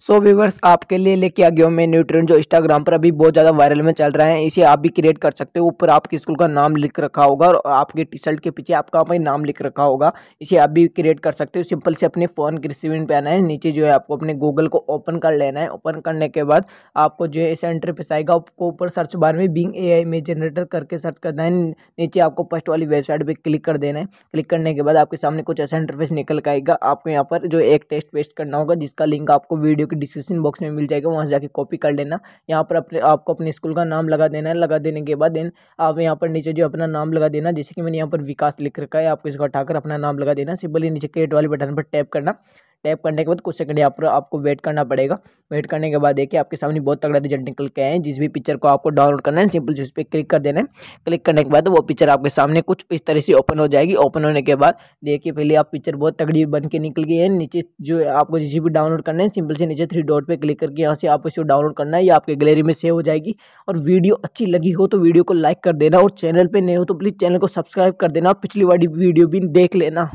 सो viewers आपके लिए लेके आ गया मैं न्यूट्रेंट जो इंस्टाग्राम पर अभी बहुत ज़्यादा वायरल में चल रहा है इसे आप भी क्रिएट कर सकते हो ऊपर आपके स्कूल का नाम लिख रखा होगा और आपके टी शर्ट के पीछे आपका अपना नाम लिख रखा होगा इसे आप भी क्रिएट कर सकते हो सिंपल से अपने फ़ोन के रिसिविन पर आना है नीचे जो है आपको अपने गूगल को ओपन कर लेना है ओपन करने के बाद आपको जो है ऐसा पर आएगा आपको ऊपर सर्च बार में बिंग ए आई में जनरेटर करके सर्च करना है नीचे आपको फर्स्ट वाली वेबसाइट पर क्लिक कर देना है क्लिक करने के बाद आपके सामने कुछ ऐसा इंटरफेस निकल के आएगा आपको यहाँ पर जो एक टेस्ट पेस्ट करना होगा जिसका लिंक आपको वीडियो वीडियो के डिस्क्रिप्शन बॉक्स में मिल जाएगा वहाँ जाके कॉपी कर लेना यहाँ पर अपने आपको अपने स्कूल का नाम लगा देना है लगा देने के बाद देन आप यहाँ पर नीचे जो अपना नाम लगा देना जैसे कि मैंने यहाँ पर विकास लिख रखा है आपको इसको हटाकर अपना नाम लगा देना सिंपली नीचे क्रिएट वाले बटन पर टैप करना टैप करने के बाद कुछ सेकंड यहाँ पर आपको वेट करना पड़ेगा वेट करने के बाद देखिए आपके सामने बहुत तगड़ा रिजल्ट निकल के आए जिस भी पिक्चर को आपको डाउनलोड करना है सिंपल जिस पर क्लिक कर देना है क्लिक करने के बाद वो पिक्चर आपके सामने कुछ इस तरह से ओपन हो जाएगी ओपन होने के बाद देखिए पहले आप पिक्चर बहुत तगड़ी बन के निकल गई है नीचे जो आपको जिस भी डाउनलोड करना है सिंपल से नीचे थ्री डॉट पर क्लिक करके यहाँ से आपको इसको डाउनलोड करना है या आपके गैलरी में सेव हो जाएगी और वीडियो अच्छी लगी हो तो वीडियो को लाइक कर देना और चैनल पर नहीं हो तो प्लीज़ चैनल को सब्सक्राइब कर देना पिछली वाली वीडियो भी देख लेना